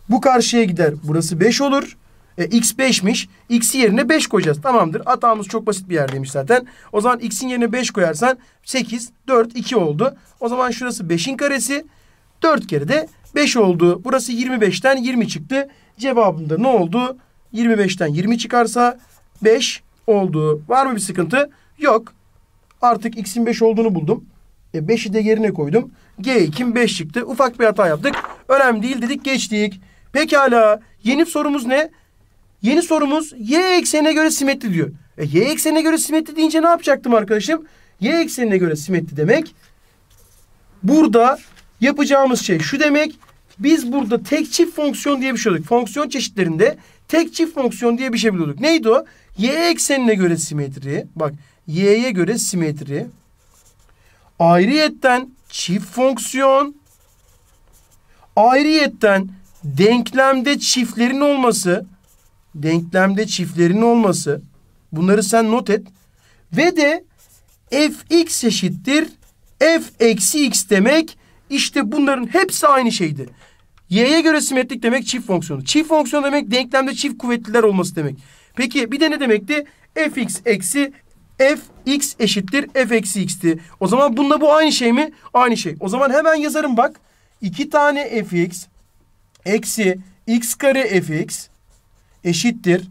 Bu karşıya gider. Burası 5 olur. E, x 5'miş. X yerine 5 koyacağız. Tamamdır. Hatamız çok basit bir yerdeymiş zaten. O zaman x'in yerine 5 koyarsan 8, 4, 2 oldu. O zaman şurası 5'in karesi. 4 kere de 5 oldu. Burası 25'ten 20 çıktı. Cevabında ne oldu? 25'ten 20 çıkarsa 5 oldu. Var mı bir sıkıntı? Yok. Artık x'in 5 olduğunu buldum. E 5'i de yerine koydum. G2'm 5 çıktı. Ufak bir hata yaptık. Önemli değil dedik geçtik. Pekala. Yeni sorumuz ne? Yeni sorumuz y eksenine göre simetri diyor. E, y eksenine göre simetri deyince ne yapacaktım arkadaşım? Y eksenine göre simetri demek. Burada yapacağımız şey şu demek. Biz burada tek çift fonksiyon diye bir şey olduk. Fonksiyon çeşitlerinde tek çift fonksiyon diye bir şey biliyorduk. Neydi o? Y eksenine göre simetri. Bak y'ye göre simetri. Ayrıyetten çift fonksiyon. Ayrıyetten denklemde çiftlerin olması denklemde çiftlerin olması. Bunları sen not et. Ve de fx eşittir f eksi x demek işte bunların hepsi aynı şeydi. Y'ye göre simetrik demek çift fonksiyonu. Çift fonksiyon demek denklemde çift kuvvetliler olması demek. Peki bir de ne demekti? fx eksi f x eşittir f eksi x'ti. O zaman bununla bu aynı şey mi? Aynı şey. O zaman hemen yazarım bak. 2 tane fx eksi x kare fx eşittir.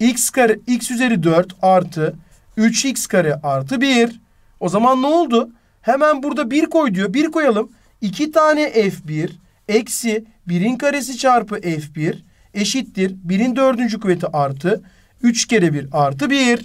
x kare x üzeri 4 artı 3x kare artı 1. O zaman ne oldu? Hemen burada 1 koy diyor. 1 koyalım. 2 tane f1 eksi 1'in karesi çarpı f1 eşittir. 1'in dördüncü kuvveti artı 3 kere 1 artı 1.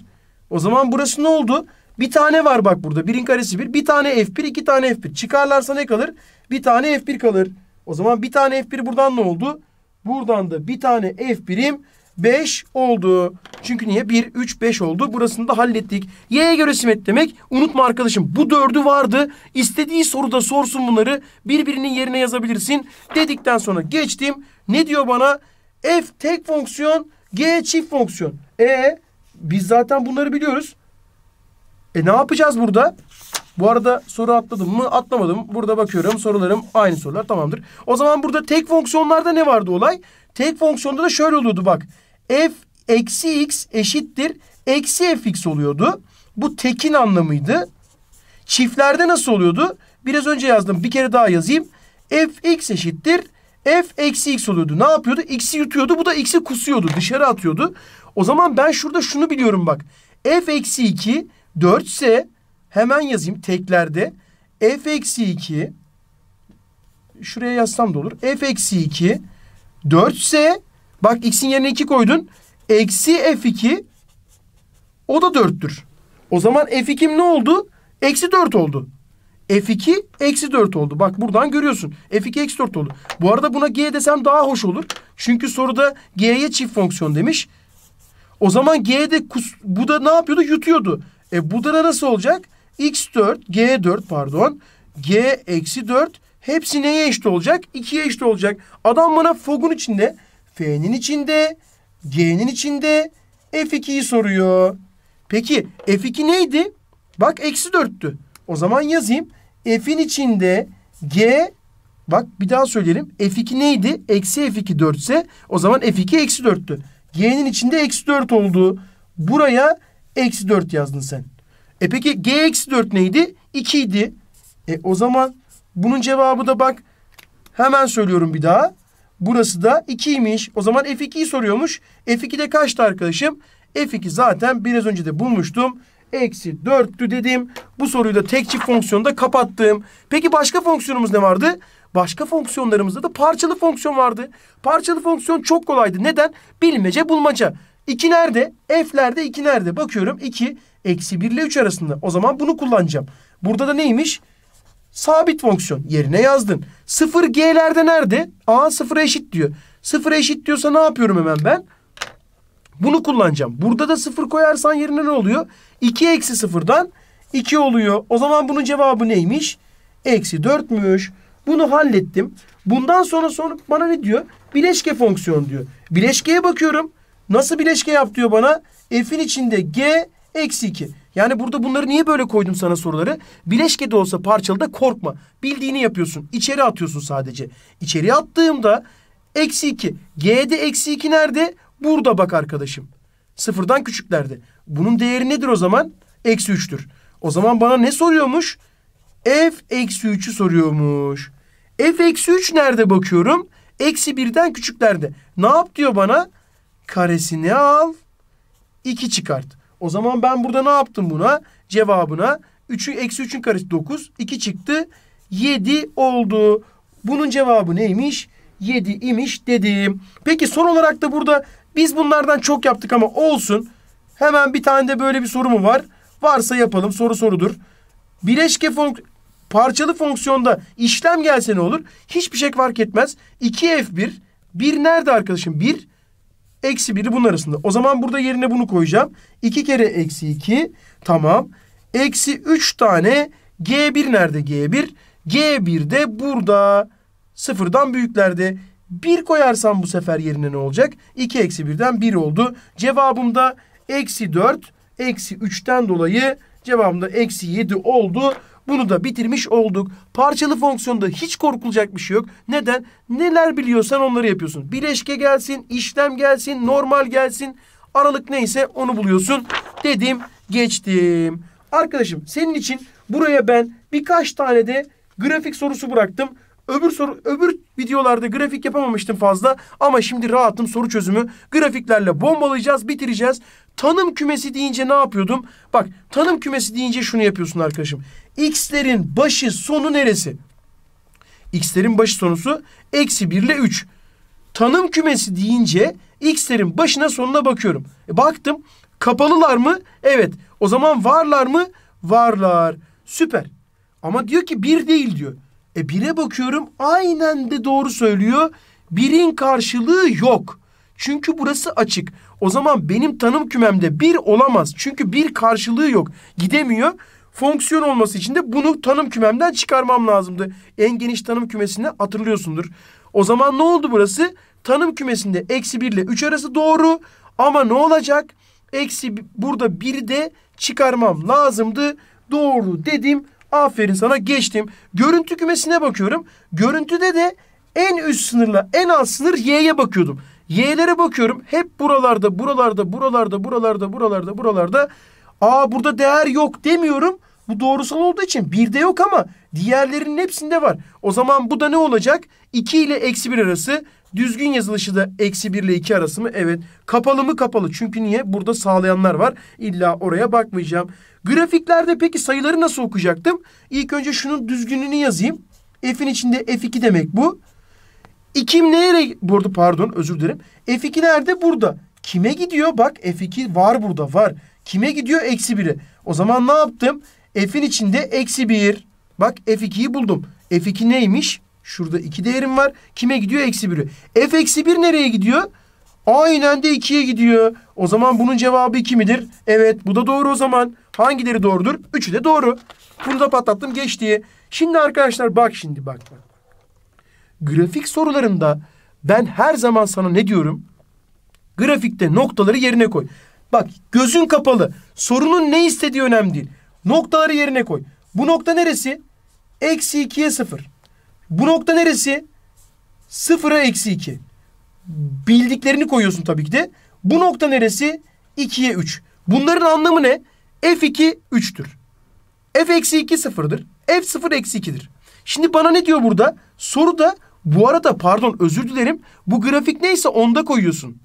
O zaman burası ne oldu? Bir tane var bak burada. 1'in karesi 1. Bir tane f1, iki tane f1. Çıkarlarsa ne kalır? Bir tane f1 kalır. O zaman bir tane f1 buradan ne oldu? Buradan da bir tane f1'im 5 oldu. Çünkü niye? 1, 3, 5 oldu. Burasını da hallettik. Y'ye göre simet demek. Unutma arkadaşım bu dördü vardı. İstediği soruda sorsun bunları. Birbirinin yerine yazabilirsin. Dedikten sonra geçtim. Ne diyor bana? F tek fonksiyon, G çift fonksiyon. E biz zaten bunları biliyoruz. E ne yapacağız burada? Bu arada soru atladım mı? Atlamadım. Burada bakıyorum sorularım aynı sorular tamamdır. O zaman burada tek fonksiyonlarda ne vardı olay? Tek fonksiyonda da şöyle oluyordu bak f eksi x eşittir. Eksi fx oluyordu. Bu tekin anlamıydı. Çiftlerde nasıl oluyordu? Biraz önce yazdım. Bir kere daha yazayım. fx eşittir. f eksi x oluyordu. Ne yapıyordu? x'i yutuyordu. Bu da x'i kusuyordu. Dışarı atıyordu. O zaman ben şurada şunu biliyorum bak. f eksi 2 4 ise hemen yazayım teklerde. f eksi 2 şuraya yazsam da olur. f eksi 2 4 ise Bak x'in yerine 2 koydun. Eksi f2 o da 4'tür. O zaman f2 ne oldu? Eksi 4 oldu. F2 eksi 4 oldu. Bak buradan görüyorsun. F2 eksi 4 oldu. Bu arada buna G desem daha hoş olur. Çünkü soruda G'ye çift fonksiyon demiş. O zaman G'de kus, bu da ne yapıyordu? Yutuyordu. E bu da nasıl olacak? X4, G4 pardon. G eksi 4 hepsi neye eşit olacak? 2'ye eşit olacak. Adam bana fogun içinde F'nin içinde, G'nin içinde F2'yi soruyor. Peki F2 neydi? Bak eksi 4'tü. O zaman yazayım. F'in içinde G bak bir daha söyleyelim. F2 neydi? Eksi F2 4 ise o zaman F2 eksi 4'tü. G'nin içinde eksi 4 oldu. Buraya eksi 4 yazdın sen. E peki G eksi 4 neydi? 2 idi. E o zaman bunun cevabı da bak hemen söylüyorum bir daha. Burası da 2'ymiş. O zaman F2'yi soruyormuş. f 2 de kaçtı arkadaşım? F2 zaten biraz önce de bulmuştum. Eksi 4'tü dedim. Bu soruyu da tek çift fonksiyonda kapattım. Peki başka fonksiyonumuz ne vardı? Başka fonksiyonlarımızda da parçalı fonksiyon vardı. Parçalı fonksiyon çok kolaydı. Neden? Bilmece bulmaca. 2 nerede? F'lerde 2 nerede? Bakıyorum 2 eksi 1 ile 3 arasında. O zaman bunu kullanacağım. Burada da neymiş? Sabit fonksiyon yerine yazdın. 0 G'lerde nerede? A 0'a eşit diyor. 0'a eşit diyorsa ne yapıyorum hemen ben? Bunu kullanacağım. Burada da 0 koyarsan yerine ne oluyor? 2 eksi 0'dan 2 oluyor. O zaman bunun cevabı neymiş? Eksi 4'müş. Bunu hallettim. Bundan sonra sonra bana ne diyor? Bileşke fonksiyon diyor. Bileşkeye bakıyorum. Nasıl bileşke yap diyor bana? F'in içinde G eksi 2. Yani burada bunları niye böyle koydum sana soruları? Bileşke de olsa parçalı da korkma. Bildiğini yapıyorsun. İçeri atıyorsun sadece. İçeri attığımda eksi 2. G'de eksi 2 nerede? Burada bak arkadaşım. Sıfırdan küçüklerde. Bunun değeri nedir o zaman? Eksi 3'tür. O zaman bana ne soruyormuş? F eksi 3'ü soruyormuş. F eksi 3 nerede bakıyorum? Eksi birden küçüklerde. Ne yap diyor bana? Karesini al. iki çıkart. O zaman ben burada ne yaptım buna? Cevabına 3'ü eksi 3'ün karesi 9. 2 çıktı. 7 oldu. Bunun cevabı neymiş? 7 imiş dedim. Peki son olarak da burada biz bunlardan çok yaptık ama olsun. Hemen bir tane de böyle bir soru mu var? Varsa yapalım. Soru sorudur. Bileşke fonk parçalı fonksiyonda işlem gelse ne olur? Hiçbir şey fark etmez. 2f1 1 nerede arkadaşım? 1 Eksi biri bunun arasında. O zaman burada yerine bunu koyacağım. 2 kere eksi 2 tamam. Eksi 3 tane G1 nerede G1? G1 de burada. Sıfırdan büyüklerde. 1 koyarsam bu sefer yerine ne olacak? 2 eksi 1'den 1 oldu. Cevabım da eksi 4 eksi 3'ten dolayı cevabım da eksi 7 oldu. Bunu da bitirmiş olduk. Parçalı fonksiyonda hiç korkulacak bir şey yok. Neden? Neler biliyorsan onları yapıyorsun. Bileşke gelsin, işlem gelsin, normal gelsin. Aralık neyse onu buluyorsun. Dedim, geçtim. Arkadaşım senin için buraya ben birkaç tane de grafik sorusu bıraktım. Öbür soru öbür videolarda grafik yapamamıştım fazla ama şimdi rahatım soru çözümü grafiklerle bombalayacağız, bitireceğiz. Tanım kümesi deyince ne yapıyordum? Bak tanım kümesi deyince şunu yapıyorsun arkadaşım x'lerin başı sonu neresi? x'lerin başı sonusu eksi 1 ile 3. Tanım kümesi deyince x'lerin başına sonuna bakıyorum. E, baktım kapalılar mı? Evet. O zaman varlar mı? Varlar. Süper. Ama diyor ki bir değil diyor. E bire bakıyorum aynen de doğru söylüyor. Birin karşılığı yok. Çünkü burası açık. O zaman benim tanım kümemde bir olamaz. Çünkü bir karşılığı yok. Gidemiyor fonksiyon olması için de bunu tanım kümemden çıkarmam lazımdı. En geniş tanım kümesini hatırlıyorsundur. O zaman ne oldu burası? Tanım kümesinde eksi 1 ile 3 arası doğru. Ama ne olacak? Eksi burada 1'i de çıkarmam lazımdı. Doğru dedim. Aferin sana geçtim. Görüntü kümesine bakıyorum. Görüntüde de en üst sınırla en alt sınır y'ye bakıyordum. Y'lere bakıyorum. Hep buralarda, buralarda, buralarda, buralarda, buralarda, buralarda. Aa burada değer yok demiyorum. Bu doğrusal olduğu için bir de yok ama diğerlerinin hepsinde var. O zaman bu da ne olacak? 2 ile eksi 1 arası. Düzgün yazılışı da eksi 1 ile 2 arası mı? Evet. Kapalı mı? Kapalı. Çünkü niye? Burada sağlayanlar var. İlla oraya bakmayacağım. Grafiklerde peki sayıları nasıl okuyacaktım? İlk önce şunun düzgününü yazayım. F'in içinde F2 demek bu. 2'm nereye? Burada pardon özür dilerim. F2 nerede? Burada. Kime gidiyor? Bak F2 var burada var. Kime gidiyor? Eksi 1'e. O zaman ne yaptım? F'in içinde eksi 1. Bak F2'yi buldum. F2 neymiş? Şurada 2 değerim var. Kime gidiyor? Eksi 1'e. F eksi 1 nereye gidiyor? Aynen de 2'ye gidiyor. O zaman bunun cevabı 2 midir? Evet bu da doğru o zaman. Hangileri doğrudur? 3'ü de doğru. Bunu da patlattım geçti. Şimdi arkadaşlar bak şimdi bak bak. Grafik sorularında ben her zaman sana ne diyorum? Grafikte noktaları yerine koy. Bak gözün kapalı. Sorunun ne istediği önemli değil. Noktaları yerine koy. Bu nokta neresi? Eksi 2'ye 0. Bu nokta neresi? 0'a eksi 2. Bildiklerini koyuyorsun tabii ki de. Bu nokta neresi? 2'ye 3. Bunların anlamı ne? F2 3'tür. F eksi 2 0'dır. F 0 eksi 2'dir. Şimdi bana ne diyor burada? Soru da bu arada pardon özür dilerim. Bu grafik neyse onda koyuyorsun.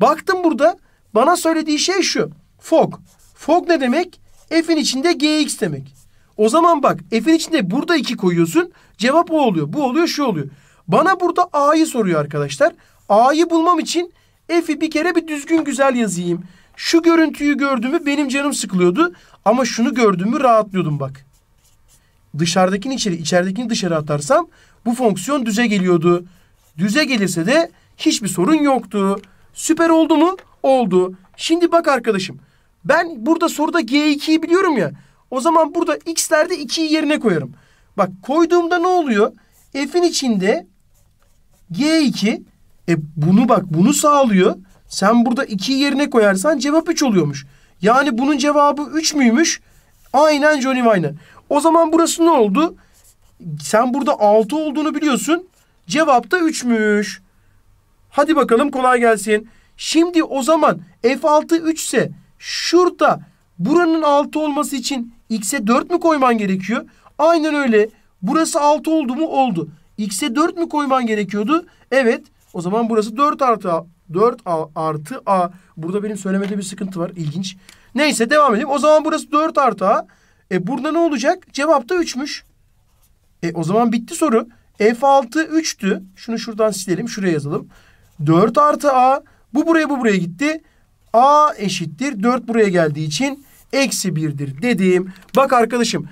Baktım burada bana söylediği şey şu. Fog. Fog ne demek? F'in içinde Gx demek. O zaman bak F'in içinde burada 2 koyuyorsun. Cevap o oluyor. Bu oluyor şu oluyor. Bana burada A'yı soruyor arkadaşlar. A'yı bulmam için F'i bir kere bir düzgün güzel yazayım. Şu görüntüyü gördüğümü benim canım sıkılıyordu. Ama şunu gördüğümü rahatlıyordum bak. Dışarıdakini içeri, içeridekini dışarı atarsam bu fonksiyon düze geliyordu. Düze gelirse de hiçbir sorun yoktu. Süper oldu mu? Oldu. Şimdi bak arkadaşım. Ben burada soruda G2'yi biliyorum ya. O zaman burada x'lerde 2'yi yerine koyarım. Bak koyduğumda ne oluyor? F'in içinde G2 e bunu bak bunu sağlıyor. Sen burada 2'yi yerine koyarsan cevap 3 oluyormuş. Yani bunun cevabı 3 müymüş? Aynen Johnny Vine'a. O zaman burası ne oldu? Sen burada 6 olduğunu biliyorsun. Cevap da 3'müş. Hadi bakalım kolay gelsin. Şimdi o zaman F6 3 ise Şurada buranın 6 olması için x'e 4 mü koyman gerekiyor? Aynen öyle. Burası 6 oldu mu? Oldu. X'e 4 mü koyman gerekiyordu? Evet. O zaman burası 4 artı A. 4 A artı A. Burada benim söylemede bir sıkıntı var. İlginç. Neyse devam edelim. O zaman burası 4 artı A. E burada ne olacak? Cevap da 3'müş. E o zaman bitti soru. F6 3'tü. Şunu şuradan silelim. Şuraya yazalım. 4 artı A. Bu buraya bu buraya gitti. A eşittir 4 buraya geldiği için eksi 1'dir dediğim. Bak arkadaşım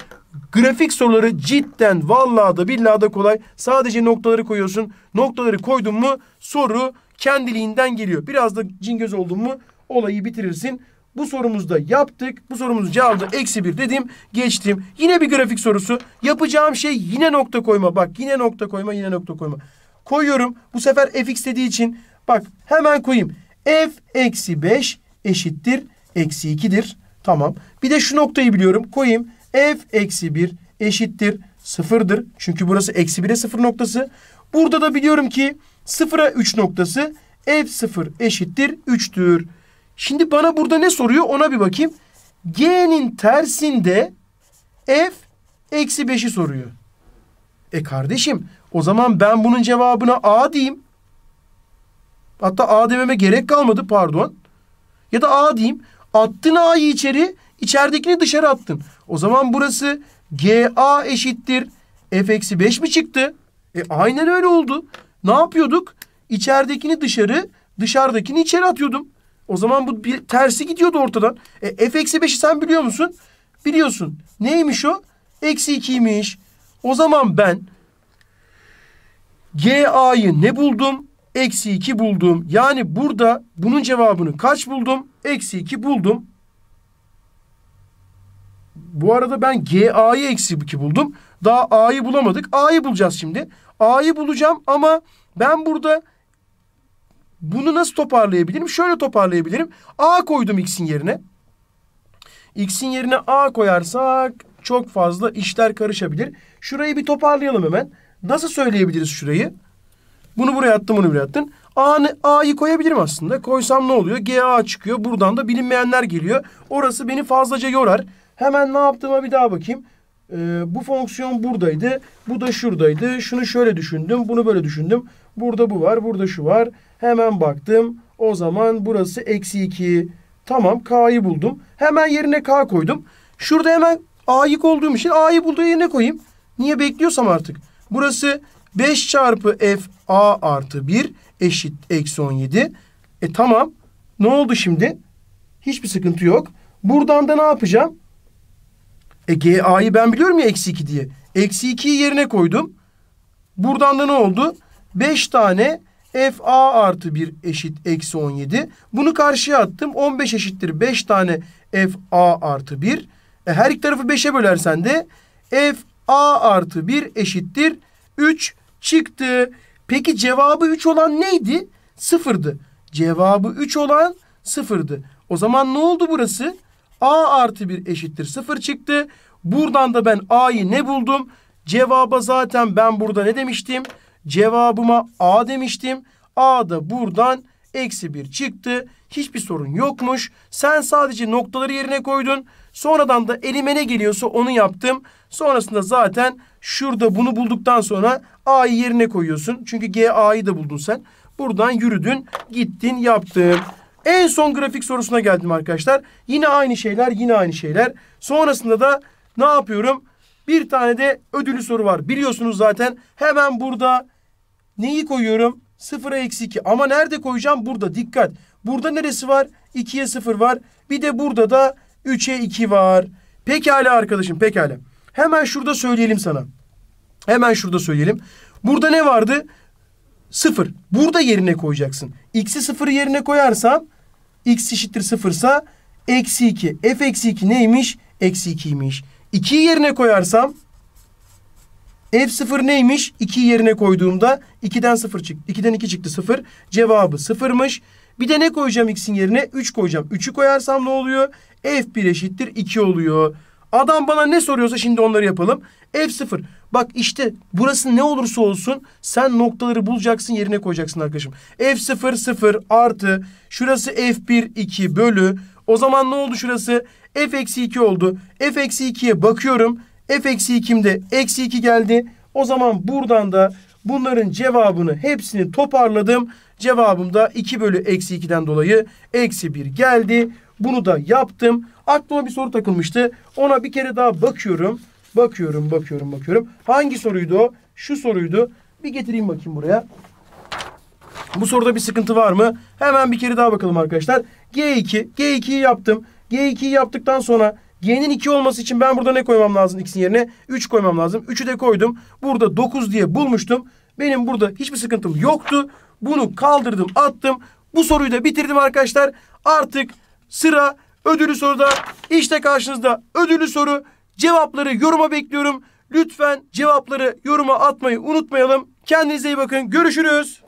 grafik soruları cidden vallahi da billahi da kolay. Sadece noktaları koyuyorsun. Noktaları koydun mu soru kendiliğinden geliyor. Biraz da cingöz oldun mu olayı bitirirsin. Bu sorumuzda yaptık. Bu sorumuzu cevabı eksi bir dedim. Geçtim. Yine bir grafik sorusu. Yapacağım şey yine nokta koyma. Bak yine nokta koyma yine nokta koyma. Koyuyorum. Bu sefer fx dediği için bak hemen koyayım f eksi 5 eşittir eksi 2'dir. Tamam. Bir de şu noktayı biliyorum. Koyayım. f eksi 1 eşittir sıfırdır. Çünkü burası eksi 1'e 0 noktası. Burada da biliyorum ki 0'a 3 noktası f0 eşittir 3'tür. Şimdi bana burada ne soruyor ona bir bakayım. G'nin tersinde f eksi 5'i soruyor. E kardeşim o zaman ben bunun cevabına a diyeyim. Hatta A dememe gerek kalmadı pardon. Ya da A diyeyim. Attın A'yı içeri, içeridekini dışarı attın. O zaman burası GA eşittir. F eksi 5 mi çıktı? E aynen öyle oldu. Ne yapıyorduk? İçeridekini dışarı, dışarıdakini içeri atıyordum. O zaman bu bir tersi gidiyordu ortadan. E, F eksi 5'i sen biliyor musun? Biliyorsun. Neymiş o? Eksi 2'ymiş. O zaman ben GA'yı ne buldum? Eksi 2 buldum. Yani burada bunun cevabını kaç buldum? Eksi 2 buldum. Bu arada ben GA'yı eksi 2 buldum. Daha A'yı bulamadık. A'yı bulacağız şimdi. A'yı bulacağım ama ben burada bunu nasıl toparlayabilirim? Şöyle toparlayabilirim. A koydum X'in yerine. X'in yerine A koyarsak çok fazla işler karışabilir. Şurayı bir toparlayalım hemen. Nasıl söyleyebiliriz şurayı? Şurayı. Bunu buraya attım bunu buraya attın. A'yı koyabilirim aslında. Koysam ne oluyor? GA çıkıyor. Buradan da bilinmeyenler geliyor. Orası beni fazlaca yorar. Hemen ne yaptığıma bir daha bakayım. Ee, bu fonksiyon buradaydı. Bu da şuradaydı. Şunu şöyle düşündüm. Bunu böyle düşündüm. Burada bu var. Burada şu var. Hemen baktım. O zaman burası eksi 2. Tamam K'yı buldum. Hemen yerine K koydum. Şurada hemen A'yık olduğum için A'yı bulduğu yerine koyayım. Niye bekliyorsam artık. Burası 5 çarpı F a artı 1 eşit eksi 17. E tamam. Ne oldu şimdi? Hiçbir sıkıntı yok. Buradan da ne yapacağım? E GA'yı ben biliyorum ya eksi 2 diye. Eksi 2'yi yerine koydum. Buradan da ne oldu? 5 tane f a artı 1 eşit eksi 17. Bunu karşıya attım. 15 eşittir 5 tane f a artı 1. E her iki tarafı 5'e bölersen de f a artı 1 eşittir 3 çıktı. Peki cevabı 3 olan neydi? Sıfırdı. Cevabı 3 olan sıfırdı. O zaman ne oldu burası? A artı 1 eşittir sıfır çıktı. Buradan da ben A'yı ne buldum? Cevaba zaten ben burada ne demiştim? Cevabıma A demiştim. A da buradan eksi 1 çıktı. Hiçbir sorun yokmuş. Sen sadece noktaları yerine koydun. Sonradan da elime ne geliyorsa onu yaptım. Sonrasında zaten şurada bunu bulduktan sonra A'yı yerine koyuyorsun. Çünkü G A'yı da buldun sen. Buradan yürüdün, gittin, yaptın. En son grafik sorusuna geldim arkadaşlar. Yine aynı şeyler, yine aynı şeyler. Sonrasında da ne yapıyorum? Bir tane de ödülü soru var. Biliyorsunuz zaten hemen burada neyi koyuyorum? 0'a eksi 2. Ama nerede koyacağım? Burada. Dikkat. Burada neresi var? 2'ye 0 var. Bir de burada da 3'e 2 var. Pekala arkadaşım pekala. Hemen şurada söyleyelim sana. Hemen şurada söyleyelim. Burada ne vardı? 0. Burada yerine koyacaksın. X'i 0 yerine koyarsam x eşittir 0 ise eksi 2. F eksi 2 neymiş? Eksi 2'ymiş. 2'yi yerine koyarsam F0 neymiş? 2 yerine koyduğumda 2'den 0 çıktı. 2'den 2 çıktı 0. Cevabı 0'mış. Bir de ne koyacağım x'in yerine? 3 koyacağım. 3'ü koyarsam ne oluyor? F1 eşittir 2 oluyor. Adam bana ne soruyorsa şimdi onları yapalım. F0. Bak işte burası ne olursa olsun sen noktaları bulacaksın yerine koyacaksın arkadaşım. F0 0 artı şurası F1 2 bölü. O zaman ne oldu şurası? F eksi 2 oldu. F eksi 2'ye bakıyorum. F eksi 2'imde eksi 2 geldi. O zaman buradan da bunların cevabını hepsini toparladım Cevabım da 2 bölü eksi 2'den dolayı eksi 1 geldi. Bunu da yaptım. Aklıma bir soru takılmıştı. Ona bir kere daha bakıyorum. Bakıyorum, bakıyorum, bakıyorum. Hangi soruydu o? Şu soruydu. Bir getireyim bakayım buraya. Bu soruda bir sıkıntı var mı? Hemen bir kere daha bakalım arkadaşlar. G2, G2'yi yaptım. G2'yi yaptıktan sonra G'nin 2 olması için ben burada ne koymam lazım X'in yerine? 3 koymam lazım. 3'ü de koydum. Burada 9 diye bulmuştum. Benim burada hiçbir sıkıntım yoktu. Bunu kaldırdım attım. Bu soruyu da bitirdim arkadaşlar. Artık sıra ödülü soruda. İşte karşınızda ödülü soru. Cevapları yoruma bekliyorum. Lütfen cevapları yoruma atmayı unutmayalım. Kendinize iyi bakın. Görüşürüz.